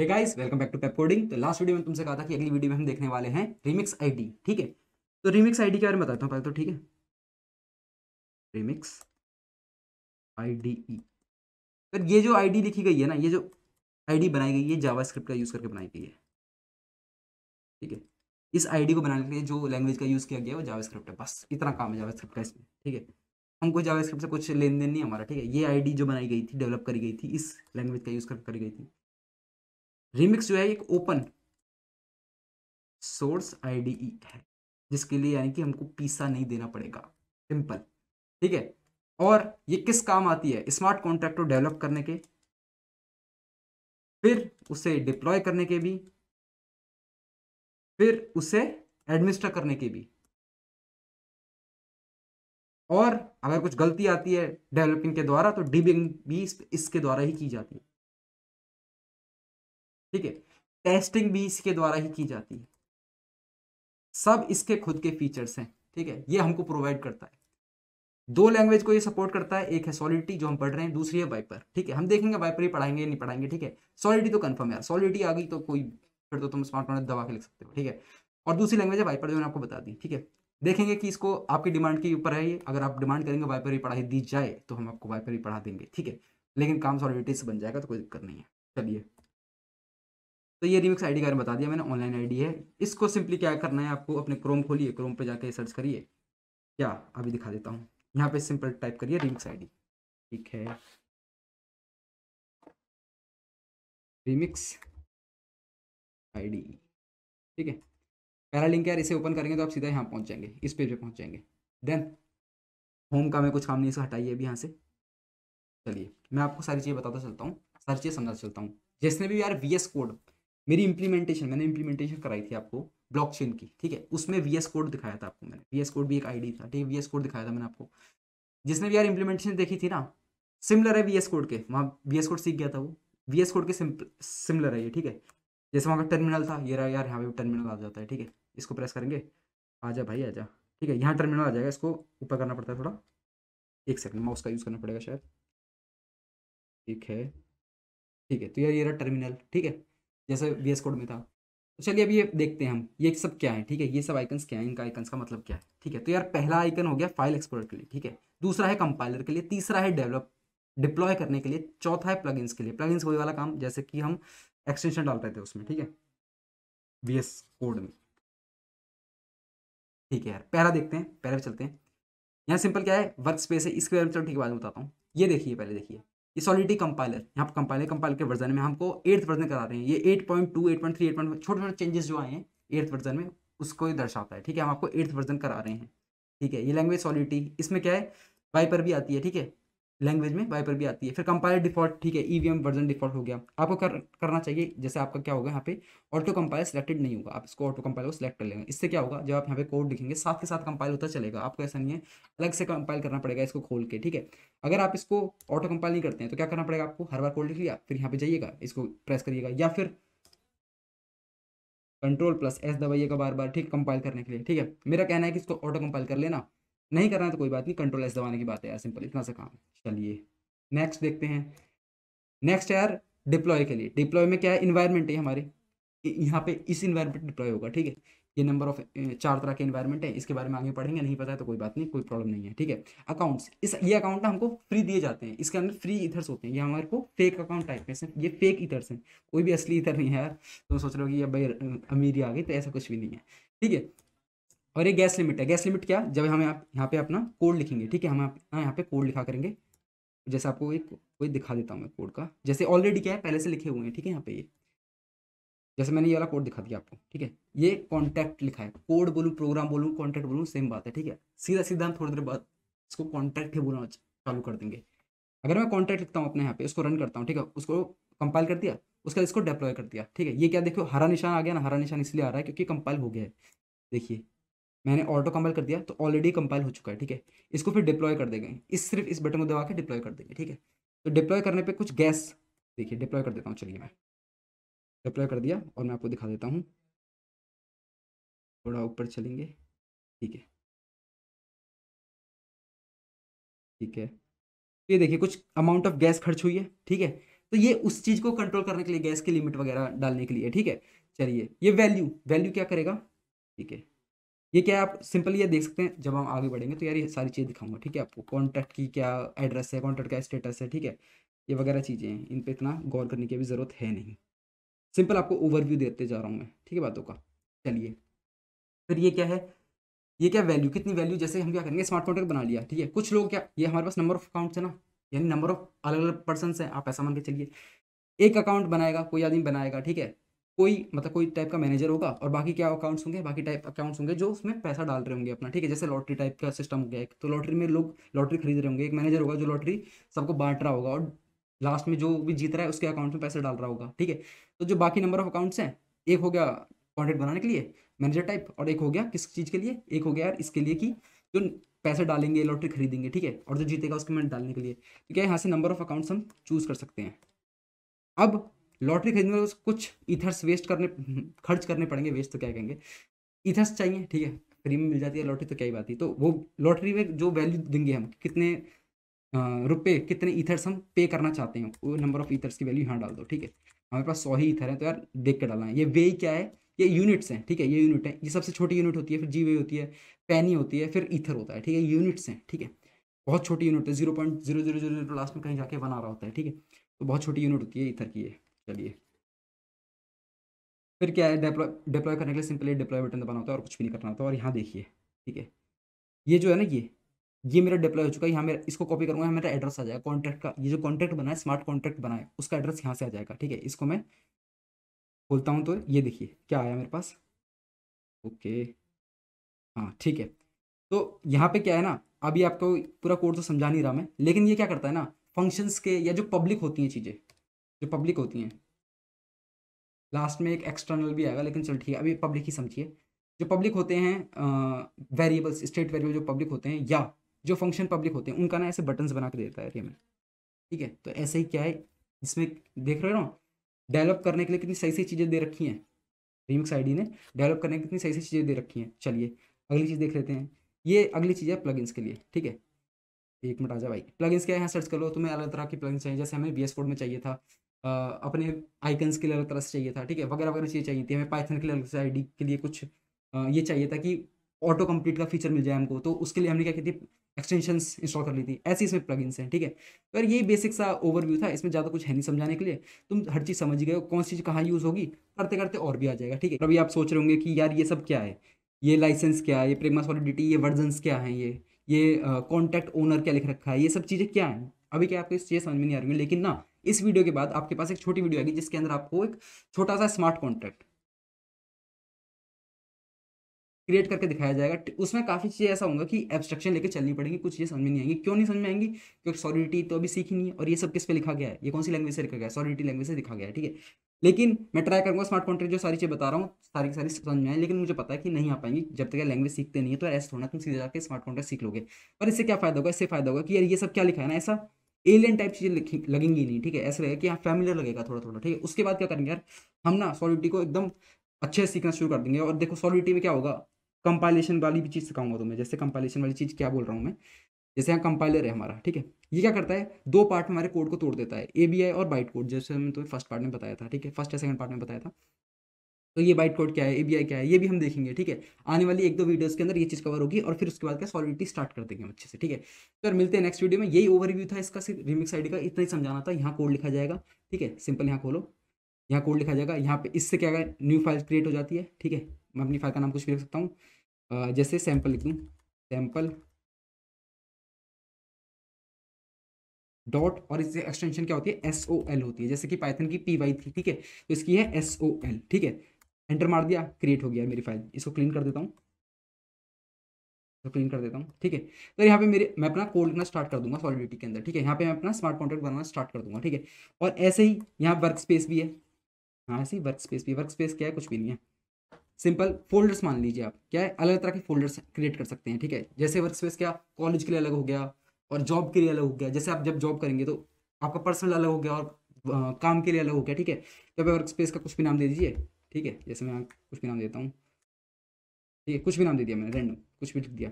hey guys welcome back to Pepcoding तो last video में तुमसे कहा था कि अगली वीडियो में हम देखने वाले हैं रिमिक्स आईडी ठीक है तो रिमिक्स आईडी के बारे में बताता हूँ पहले तो ठीक है रिमिक्स आईडी सर ये जो आईडी लिखी गई है ना ये जो आईडी बनाई गई है जावा का यूज़ करके बनाई गई है ठीक है इस आई को बनाने के लिए जो लैंग्वेज का यूज़ किया गया है वो जावा है बस इतना काम है जावा का इसमें ठीक है हमको जावा से कुछ लेन देन नहीं हमारा ठीक है ये आई जो बनाई गई थी डेवलप करी गई थी इस लैंग्वेज का यूज़ करके करी गई थी रिमिक्स जो है एक ओपन सोर्स आईडीई है जिसके लिए यानी कि हमको पीसा नहीं देना पड़ेगा सिंपल ठीक है और ये किस काम आती है स्मार्ट कॉन्ट्रैक्ट को डेवलप करने के फिर उसे डिप्लॉय करने के भी फिर उसे एडमिनिस्टर करने के भी और अगर कुछ गलती आती है डेवलपिंग के द्वारा तो डीबिंग भी इसके द्वारा ही की जाती है ठीक है टेस्टिंग भी इसके द्वारा ही की जाती है सब इसके खुद के फीचर्स हैं ठीक है ये हमको प्रोवाइड करता है दो लैंग्वेज को ये सपोर्ट करता है एक है सॉलिडिटी जो हम पढ़ रहे हैं दूसरी है वाइपर ठीक है हम देखेंगे वाइपर ही पढ़ाएंगे नहीं पढ़ाएंगे ठीक है सॉलिडिटी तो कन्फर्म है सॉलिडिटी आ गई तो कोई फिर तो तुम स्मार्टफोन दबा के लिख सकते हो ठीक है और दूसरी लैंग्वेज है वाइपर जो मैंने आपको बता दी ठीक है देखेंगे कि इसको आपकी डिमांड के ऊपर है ये अगर आप डिमांड करेंगे वाइपर ही पढ़ाई दी जाए तो हम आपको वाइपर ही पढ़ा देंगे ठीक है लेकिन काम सॉलिडिटी से बन जाएगा तो कोई दिक्कत नहीं है चलिए तो ये रिमिक्स आईडी के बारे में बता दिया मैंने ऑनलाइन आईडी है इसको सिंपली क्या करना है आपको अपने क्रोम खोलिए क्रोम पर जाकर सर्च करिए क्या अभी दिखा देता हूँ यहाँ पे सिंपल टाइप करिए रिमिक्स आईडी ठीक है रिमिक्स आईडी ठीक है पहला लिंक यार इसे ओपन करेंगे तो आप सीधा यहाँ पहुँच जाएंगे इस पेज पे पहुँच जाएंगे देन होम का मैं कुछ काम नहीं इसे हटाइए अभी यहाँ से चलिए मैं आपको सारी चीज़ें बताता चलता हूँ सारी चीज़ें समझा चलता हूँ जिसने भी यार वी एस कोड मेरी इंप्लीमेंटेशन मैंने इंप्लीमेंटेशन कराई थी आपको ब्लॉकचेन की ठीक है उसमें वी एस कोड दिखाया था आपको मैंने वी एस कोड भी एक आईडी था ठीक है वी एस कोड दिखाया था मैंने आपको जिसने भी यार इंप्लीमेंटेशन देखी थी ना सिमिलर है वी एस कोड के वहाँ वी एस कोड सीख गया था वो वी एस कोड के सिमिलर है ये ठीक है जैसे वहाँ का टर्मिनल था ये रहा यार यहाँ पे टर्मिनल आ जाता है ठीक है इसको प्रेस करेंगे आ जा भाई आ जा ठीक है यहाँ टर्मिनल आ जाएगा इसको ऊपर करना पड़ता है थोड़ा एक सेकंड माउस का यूज़ करना पड़ेगा शायद ठीक है ठीक है तो यार ये रहा टर्मिनल ठीक है जैसे वी कोड में था तो चलिए अब ये देखते हैं हम ये सब क्या है ठीक है ये सब आइकन्स क्या है इनका आइकन्स का मतलब क्या है ठीक है तो यार पहला आइकन हो गया फाइल एक्सप्लोर के लिए ठीक है दूसरा है कंपाइलर के लिए तीसरा है डेवलप डिप्लॉय करने के लिए चौथा है प्लगइन्स के लिए प्लगइन्स वही वाला काम जैसे कि हम एक्सटेंशन डाल रहे थे उसमें ठीक है वी कोड में ठीक है यार पहला देखते हैं पहले चलते हैं यहाँ सिंपल क्या है वर्क स्पेस है इसके बारे में चलो ठीक है बाद में बताता हूँ ये देखिए पहले देखिए ये सॉलिडी कंपाइलर यहाँ पर कंपाइलर कंपाइल के वर्जन में हमको एट्थ वर्जन करा रहे हैं ये eight eight point two three eight point छोटे छोटे चेंजेस जो आए हैं एट्थ वर्जन में उसको ही दर्शाता है ठीक है हम आपको एट्थ वर्जन करा रहे हैं ठीक है ये लैंग्वेज सॉलिडी इसमें क्या है वाइपर भी आती है ठीक है लैंग्वेज में वाइपर भी आती है फिर कंपाइलर डिफॉल्ट ठीक है ई वर्जन डिफॉल्ट हो गया आपको कर, करना चाहिए जैसे आपका क्या होगा यहाँ पे ऑटो कंपाइलर सिलेक्टेड नहीं होगा आप इसको ऑटो कंपाइलर को सिलेक्ट कर लेंगे इससे क्या होगा जब आप यहाँ पे कोड लिखेंगे साथ के साथ कंपाइल होता चलेगा आपको ऐसा नहीं है अलग से कंपाइल करना पड़ेगा इसको खोल के ठीक है अगर आप इसको ऑटो कंपाइल नहीं करते हैं तो क्या करना पड़ेगा आपको हर बार कोड लिख लिया फिर यहाँ पे जाइएगा इसको प्रेस करिएगा या फिर कंट्रोल प्लस एस दबाइएगा बार बार ठीक कंपाइल करने के लिए ठीक है मेरा कहना है कि इसको ऑटो कंपाइल कर लेना नहीं करना है तो कोई बात नहीं कंट्रोल एस दबाने की बात है यार सिंपल इतना सा काम चलिए नेक्स्ट देखते हैं नेक्स्ट यार डिप्लॉय के लिए डिप्लॉय में क्या है इन्वायरमेंट है हमारे यहाँ पे इस इन्वायरमेंट डिप्लॉय होगा ठीक है ये नंबर ऑफ चार तरह के इन्वायरमेंट है इसके बारे में आगे पढ़ेंगे नहीं पता है तो कोई बात नहीं कोई प्रॉब्लम नहीं है ठीक है अकाउंट्स इस ये अकाउंट ना हमको फ्री दिए जाते हैं इसके अंदर फ्री इथर्स होते हैं ये हमारे को फेक अकाउंट टाइप में ये फेक इथर्स हैं कोई भी असली इथर नहीं है यार तुम तो सोच रहे हो कि ये भाई अमीरी आ गई तो ऐसा कुछ भी नहीं है ठीक है और ये गैस लिमिट है गैस लिमिट क्या जब हम यहाँ पे अपना कोड लिखेंगे ठीक है हम अपना यहाँ पे कोड लिखा करेंगे जैसे आपको एक कोई दिखा देता हूँ मैं कोड का जैसे ऑलरेडी क्या है पहले से लिखे हुए हैं ठीक है यहाँ पे ये जैसे मैंने ये वाला कोड दिखा दिया आपको ठीक है ये कॉन्टैक्ट लिखा है कोड बोलूँ प्रोग्राम बोलूँ कॉन्टैक्ट बोलूँ सेम बात है ठीक है सीधा सीधा हम थोड़ी देर बाद इसको कॉन्टैक्ट ही बोलना चालू कर देंगे अगर मैं कॉन्टैक्ट लिखता हूँ अपने यहाँ पे उसको रन करता हूँ ठीक है उसको कंपाइल कर दिया उसका इसको डिप्लॉय कर दिया ठीक है ये क्या देखो हरा निशान आ गया ना हरा निशान इसलिए आ रहा है क्योंकि कंपाइल हो गया है देखिए मैंने ऑटो कंपाइल कर दिया तो ऑलरेडी कंपाइल हो चुका है ठीक है इसको फिर डिप्लॉय कर देंगे इस सिर्फ इस बटन को दबा के डिप्लॉय कर देंगे ठीक है तो डिप्लॉय करने पर कुछ गैस देखिए डिप्लॉय कर देता हूँ चलिए मैं डिप्लॉय कर दिया और मैं आपको दिखा देता हूँ थोड़ा ऊपर चलेंगे ठीक है ठीक है तो ये देखिए कुछ अमाउंट ऑफ गैस खर्च हुई है ठीक है तो ये उस चीज़ को कंट्रोल करने के लिए गैस की लिमिट वगैरह डालने के लिए ठीक है चलिए ये वैल्यू वैल्यू क्या करेगा ठीक है ये क्या आप सिंपल ये देख सकते हैं जब हम आगे बढ़ेंगे तो यार ये सारी चीज़ दिखाऊंगा ठीक है आपको कॉन्टैक्ट की क्या एड्रेस है कॉन्टैक्ट का स्टेटस है ठीक है ये वगैरह चीज़ें हैं इन पर इतना गौर करने की अभी ज़रूरत है नहीं सिंपल आपको ओवरव्यू देते जा रहा हूँ मैं ठीक है बातों का चलिए फिर ये क्या है ये क्या वैल्यू कितनी वैल्यू जैसे हम क्या करेंगे स्मार्ट कॉन्ट्रैक्ट बना लिया ठीक है कुछ लोग क्या ये हमारे पास नंबर ऑफ अकाउंट्स है ना यानी नंबर ऑफ अलग अलग पर्सन हैं आप ऐसा मान के चलिए एक अकाउंट बनाएगा कोई आदमी बनाएगा ठीक है कोई मतलब कोई टाइप का मैनेजर होगा और बाकी क्या अकाउंट्स होंगे बाकी टाइप अकाउंट्स होंगे जो उसमें पैसा डाल रहे होंगे अपना ठीक है जैसे लॉटरी टाइप का सिस्टम हो गया एक तो लॉटरी में लोग लॉटरी खरीद रहे होंगे एक मैनेजर होगा जो लॉटरी सबको बांट रहा होगा और लास्ट में जो भी जीत रहा है उसके अकाउंट में पैसा डाल रहा होगा ठीक है तो जो बाकी नंबर ऑफ अकाउंट्स हैं एक हो गया कॉन्टेक्ट बनाने के लिए मैनेजर टाइप और एक हो गया किस चीज़ के लिए एक हो गया यार इसके लिए कि जो पैसे डालेंगे लॉटरी खरीदेंगे ठीक है और जो जीतेगा उसके मैं डालने के लिए क्योंकि तो क्या यहाँ से नंबर ऑफ अकाउंट्स हम चूज़ कर सकते हैं अब लॉटरी खरीदने में कुछ इथर्स वेस्ट करने खर्च करने पड़ेंगे वेस्ट तो क्या कहेंगे इथर्स चाहिए ठीक है फ्री में मिल जाती है लॉटरी तो क्या ही बात है तो वो लॉटरी में जो वैल्यू देंगे हम कितने रुपये कितने ईथर्स हम पे करना चाहते हैं वो नंबर ऑफ ईथर्स की वैल्यू यहाँ डाल दो ठीक है हमारे पास सौ ही ईथर है तो यार देख के डालना है ये वे क्या है ये यूनिट्स हैं ठीक है ये यूनिट है ये सबसे छोटी यूनिट होती है फिर जी वे होती है पैनी होती है फिर ईथर होता है ठीक है यूनिट्स हैं ठीक है बहुत छोटी यूनिट है zero point zero zero zero last में कहीं जाके बना रहा होता है ठीक है तो बहुत छोटी यूनिट होती है ईथर की है चलिए फिर क्या है डिप्लॉय डिप्लॉय करने के लिए सिंपली डिप्लॉय बटन दबाना होता है और कुछ भी नहीं करना होता और यहाँ देखिए ठीक है ये जो है ना ये ये मेरा डिप्लॉय हो चुका है यहाँ मेरा इसको कॉपी करूँगा यहाँ मेरा एड्रेस आ जाएगा कॉन्ट्रैक्ट का ये जो कॉन्ट्रैक्ट बना है स्मार्ट कॉन्ट्रैक्ट बना है उसका एड्रेस यहाँ से आ जाएगा ठीक है इसको मैं बोलता हूँ तो ये देखिए क्या आया मेरे पास ओके हाँ ठीक है तो यहाँ पे क्या है ना अभी आपको पूरा कोड तो समझा नहीं रहा मैं लेकिन ये क्या करता है ना फंक्शंस के या जो पब्लिक होती हैं चीज़ें जो पब्लिक होती हैं लास्ट में एक एक्सटर्नल भी आएगा लेकिन चल ठीक है अभी पब्लिक ही समझिए जो पब्लिक होते हैं वेरिएबल्स स्टेट वेरिएबल जो पब्लिक होते हैं या जो फंक्शन पब्लिक होते हैं उनका ना ऐसे बटन्स बना के देता है रेमन ठीक है तो ऐसे ही क्या है इसमें देख रहे हो डेवलप करने के लिए कितनी सही सही चीज़ें दे रखी हैं रिमिक्स आईडी ने डेवलप करने की कितनी सही सही चीज़ें दे रखी हैं चलिए अगली चीज़ देख लेते हैं ये अगली चीज़ है प्लगइन्स के लिए ठीक है एक मिनट आ जाए भाई प्लगइन्स क्या है सर्च कर लो तुम्हें अलग तरह के प्लगइन्स चाहिए जैसे हमें बी एस में चाहिए था अपने आइकन्स के लिए अलग तरह से चाहिए था ठीक है वगैरह वगैरह चीज़ें चाहिए थी हमें पाइथन के लिए अलग से आई के लिए कुछ ये चाहिए था कि ऑटो कंप्लीट का फीचर मिल जाए हमको तो उसके लिए हमने क्या की थी एक्सटेंशन इंस्टॉल कर ली थी ऐसे इसमें प्लगइन्स हैं ठीक है तो यार ये बेसिक सा ओवरव्यू था इसमें ज़्यादा कुछ है नहीं समझाने के लिए तुम हर चीज़ समझ गए हो कौन सी चीज़ कहाँ यूज़ होगी करते करते और भी आ जाएगा ठीक है अभी आप सोच रहे होंगे कि यार ये सब क्या है ये लाइसेंस क्या है ये प्रेमा सॉलिडिटी ये वर्जनस क्या हैं ये ये कॉन्टैक्ट ओनर क्या लिख रखा है ये सब चीज़ें क्या हैं अभी क्या आपको इस चीज़ समझ में नहीं आ रही है लेकिन ना इस वीडियो के बाद आपके पास एक छोटी वीडियो आएगी जिसके अंदर आपको एक छोटा सा स्मार्ट कॉन्ट्रैक्ट क्रिएट करके दिखाया जाएगा उसमें काफ़ी चीज़ें ऐसा होगा कि एब्स्ट्रक्शन लेकर चलनी पड़ेगी कुछ चीज़ें समझ में नहीं आएंगी क्यों नहीं समझ में आएंगी क्योंकि सॉलिडिटी तो अभी सीखी नहीं है और ये सब किस पे लिखा गया है ये कौन सी लैंग्वेज से लिखा गया है सॉलिडिटी लैंग्वेज से लिखा गया है ठीक है लेकिन मैं ट्राई करूंगा स्मार्ट कॉन्ट्रैक्ट जो सारी चीज़ बता रहा हूँ सारी सारी समझ में आए लेकिन मुझे पता है कि नहीं आ पाएंगी जब तक लैंग्वेज सीखते नहीं है तो ऐसा थोड़ा तुम सीधे जाकर स्मार्ट कॉन्ट्रैक्ट सीख लोगे पर इससे क्या फायदा होगा इससे फायदा होगा कि यार ये सब क्या लिखा है ना ऐसा एलियन टाइप चीज़ें लगेंगी नहीं ठीक है ऐसे रहेगा कि यहाँ फैमिलियर लगेगा थोड़ा थोड़ा ठीक है उसके बाद क्या करेंगे यार हम ना सॉलिडिटी को एकदम अच्छे से सीखना शुरू कर देंगे और देखो सॉलिडिटी में क्या होगा कंपाइलेशन वाली भी चीज़ सिखाऊंगा तुम्हें जैसे कंपाइलेशन वाली चीज़ क्या बोल रहा हूँ मैं जैसे यहाँ कंपाइलर है हमारा ठीक है ये क्या करता है दो पार्ट में हमारे कोड को तोड़ देता है ए और बाइट कोड जैसे हमने तुम्हें फर्स्ट पार्ट में बताया था ठीक है फर्स्ट या सेकंड पार्ट में बताया था तो ये बाइट कोड क्या है ए क्या है ये भी हम देखेंगे ठीक है आने वाली एक दो वीडियोस के अंदर ये चीज़ कवर होगी और फिर उसके बाद क्या सॉलिडिटी स्टार्ट कर देंगे हम अच्छे से ठीक है तो यार मिलते हैं नेक्स्ट वीडियो में यही ओवरव्यू था इसका सिर्फ रिमिक्स आईडी का इतना ही समझाना था यहाँ कोड लिखा जाएगा ठीक है सिंपल यहाँ खोलो यहाँ कोड लिखा जाएगा यहाँ पे इससे क्या न्यू फाइल क्रिएट हो जाती है ठीक है मैं अपनी फाइल का नाम कुछ भी लिख सकता हूँ जैसे सैम्पल लिख दूँ सैंपल डॉट और इससे एक्सटेंशन क्या होती है एस ओ एल होती है जैसे कि पाइथन की पी वाई थी ठीक है तो इसकी है एस ओ एल ठीक है एंटर मार दिया क्रिएट हो गया मेरी फाइल इसको क्लीन कर देता हूँ तो क्लीन कर देता हूँ ठीक है तो यहाँ पे मेरे मैं अपना कोड लिखना स्टार्ट कर दूंगा सॉलिडिटी के अंदर ठीक है यहाँ पे मैं अपना स्मार्ट कॉन्ट्रैक्ट बनाना स्टार्ट कर दूंगा ठीक है और ऐसे ही यहाँ वर्क स्पेस भी है हाँ ऐसे ही वर्क स्पेस भी वर्क स्पेस क्या है कुछ भी नहीं है सिंपल फोल्डर्स मान लीजिए आप क्या है अलग तरह के फोल्डर्स क्रिएट कर सकते हैं ठीक है जैसे वर्क स्पेस क्या कॉलेज के लिए अलग हो गया और जॉब के लिए अलग हो गया जैसे आप जब जॉब करेंगे तो आपका पर्सनल अलग हो गया और काम के लिए अलग हो गया ठीक है तो वर्क स्पेस का कुछ भी नाम दे दीजिए ठीक है जैसे मैं कुछ भी नाम देता हूँ ठीक है कुछ भी नाम दे दिया मैंने रेंडम कुछ भी लिख दिया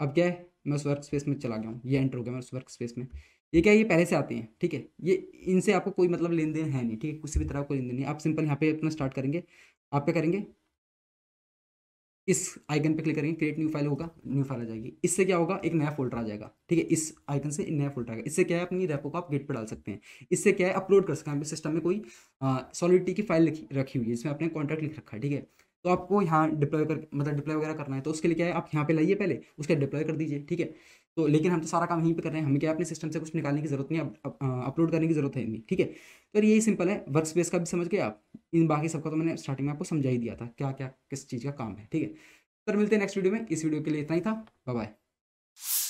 अब क्या है मैं उस वर्क स्पेस में चला गया हूँ ये एंटर हो गया मैं उस वर्क स्पेस में ये क्या है ये पहले से आते हैं ठीक है ये इनसे आपको कोई मतलब लेन देन है नहीं ठीक है किसी भी तरह का कोई लेन देन नहीं आप सिंपल यहाँ पे अपना स्टार्ट करेंगे आप क्या करेंगे इस आइकन पे क्लिक करेंगे क्रिएट न्यू फाइल होगा न्यू फाइल आ जाएगी इससे क्या होगा एक नया फोल्डर आ जाएगा ठीक है इस आइकन से नया फोल्डर आएगा इससे क्या है अपनी रेपो को आप गेट पर डाल सकते हैं इससे क्या है अपलोड कर सकते हैं सिस्टम में कोई सॉलिडिटी की फाइल रखी हुई है इसमें अपने कॉन्ट्रैक्ट लिख रखा है ठीक है तो आपको यहाँ डिप्लॉय कर मतलब डिप्लॉय वगैरह करना है तो उसके लिए क्या है आप यहाँ पे लाइए पहले उसके डिप्लॉय कर दीजिए ठीक है तो लेकिन हम तो सारा काम यहीं पे कर रहे हैं हमें क्या अपने सिस्टम से कुछ निकालने की जरूरत नहीं अपलोड करने की जरूरत है नहीं ठीक है तो यही सिंपल है वर्क स्पेस का भी समझ गए आप इन बाकी सबका तो मैंने स्टार्टिंग में आपको समझा ही दिया था क्या क्या किस चीज़ का काम है ठीक है सर तो मिलते हैं नेक्स्ट वीडियो में इस वीडियो के लिए इतना ही था बाय